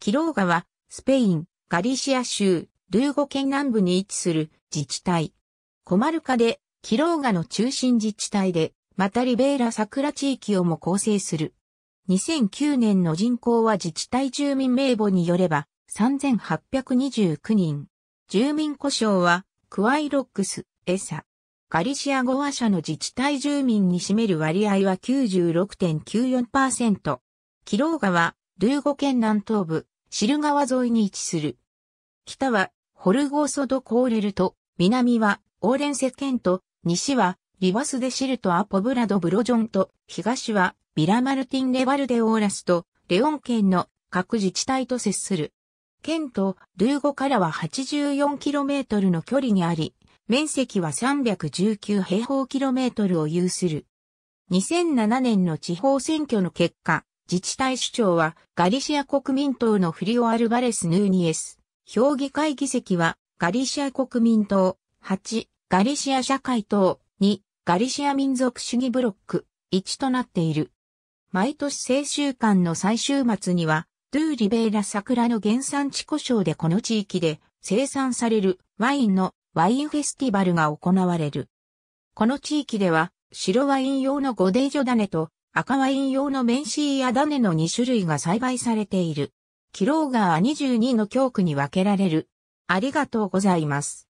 キローガは、スペイン、ガリシア州、ルーゴ県南部に位置する自治体。コマルカで、キローガの中心自治体で、またリベーラ桜地域をも構成する。2009年の人口は自治体住民名簿によれば、3829人。住民故障は、クワイロックス、エサ。ガリシア語話者の自治体住民に占める割合は96.94%。キローガはルーゴ県南東部、シル川沿いに位置する。北は、ホルゴーソド・コーレルと、南は、オーレンセ県と、西は、リバスデシルとアポブラド・ブロジョンと、東は、ビラマルティン・レバルデ・オーラスと、レオン県の各自治体と接する。県とルーゴからは 84km の距離にあり、面積は319平方キロメートルを有する。2007年の地方選挙の結果、自治体首長はガリシア国民党のフリオ・アルバレス・ヌーニエス。評議会議席はガリシア国民党。8、ガリシア社会党。2、ガリシア民族主義ブロック。1となっている。毎年青週間の最終末には、ドゥーリベーラ桜の原産地故障でこの地域で生産されるワインのワインフェスティバルが行われる。この地域では白ワイン用のゴデージョダネと赤ワイン用のメンシーやダネの2種類が栽培されている。キローガー22の教区に分けられる。ありがとうございます。